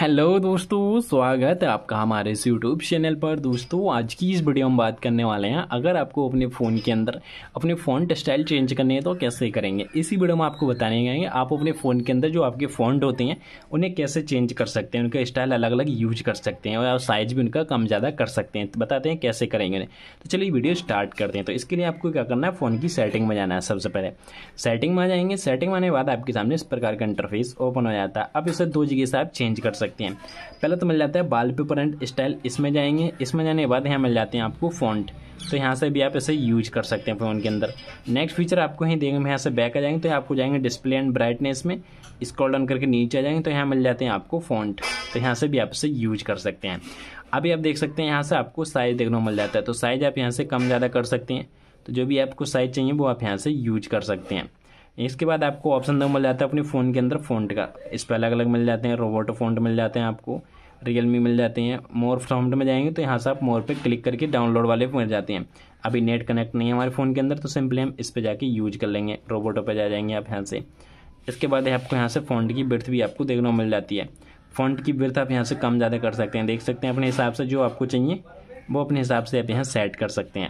hello दोस्तों स्वागत है आपका हमारे इस यूट्यूब चैनल पर दोस्तों आज की इस वीडियो में बात करने वाले हैं अगर आपको अपने फ़ोन के अंदर अपने फोन स्टाइल चेंज करने हैं तो कैसे करेंगे इसी वीडियो में आपको बताने जाएंगे आप अपने फ़ोन के अंदर जो आपके फ़ॉन्ट होते हैं उन्हें कैसे चेंज कर सकते हैं उनका स्टाइल अलग अलग यूज कर सकते हैं और साइज़ भी उनका कम ज़्यादा कर सकते हैं तो बताते हैं कैसे करेंगे उन्हें तो चलिए वीडियो स्टार्ट करते हैं तो इसके लिए आपको क्या करना है फ़ोन की सेटिंग में जाना है सबसे पहले सेटिंग में आ जाएंगे सेटिंग में आने के बाद आपके सामने इस प्रकार का इंटरफेस ओपन हो जाता है आप इसे दो जगह से आप चेंज कर सकते सकते हैं पहला तो मिल जाता है बाल पेपर एंड स्टाइल इसमें जाएंगे इसमें जाने के बाद यहाँ मिल जाते हैं आपको फ़ॉन्ट तो यहाँ से भी आप इसे यूज कर सकते हैं फ़ोन के अंदर नेक्स्ट फीचर आपको यहीं देंगे यहाँ से बैक आ जाएंगे तो यहाँ आपको जाएंगे डिस्प्ले एंड ब्राइटनेस में स्क्रॉल डाउन करके नीचे आ जाएंगे तो यहाँ मिल जाते हैं आपको फ़ॉन्ट तो यहाँ से भी आप इसे यूज कर सकते हैं अभी आप देख सकते हैं यहाँ से आपको साइज़ देखने को मिल जाता है तो साइज़ आप यहाँ से कम ज़्यादा कर सकते हैं तो जो भी आपको साइज़ चाहिए वो आप यहाँ से यूज कर सकते हैं इसके बाद आपको ऑप्शन नंबर मिल जाता है अपने फ़ोन के अंदर फ़ॉन्ट का इस पर अलग अलग मिल जाते हैं रोबोटो फ़ॉन्ट मिल जाते हैं आपको रियलमी मिल जाते हैं मोर फॉन्ट में जाएंगे तो यहाँ से आप मोर पे क्लिक करके डाउनलोड वाले मिल जाते हैं अभी नेट कनेक्ट नहीं है हमारे फ़ोन के अंदर तो सिंपली हम इस पर जाके यूज कर लेंगे रोबोटो पर जा जाएंगे आप यहाँ से इसके बाद आपको यहाँ से फ़ोन की बिर्थ भी आपको देखने को मिल जाती है फोन की बिर्थ आप यहाँ से कम ज़्यादा कर सकते हैं देख सकते हैं अपने हिसाब से जो आपको चाहिए वो अपने हिसाब से आप यहाँ सेट कर सकते हैं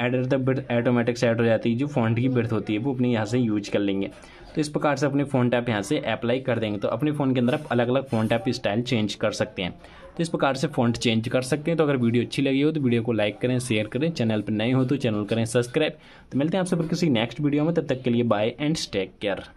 एडर द बर्थ ऑटोमेटिक सेट हो जाती है जो फॉन्ट की बर्थ होती है वो अपने यहाँ से यूज कर लेंगे तो इस प्रकार से अपने फ़ोन टैप यहाँ से अप्लाई कर देंगे तो अपने फ़ोन के अंदर आप अलग अलग फ़ोन टैप स्टाइल चेंज कर सकते हैं तो इस प्रकार से फोन चेंज कर सकते हैं तो अगर वीडियो अच्छी लगी हो तो वीडियो को लाइक करें शेयर करें चैनल पर नए हो तो चैनल करें सब्सक्राइब तो मिलते हैं आपसे फिर किसी नेक्स्ट वीडियो में तब तक के लिए बाय एंड टेक केयर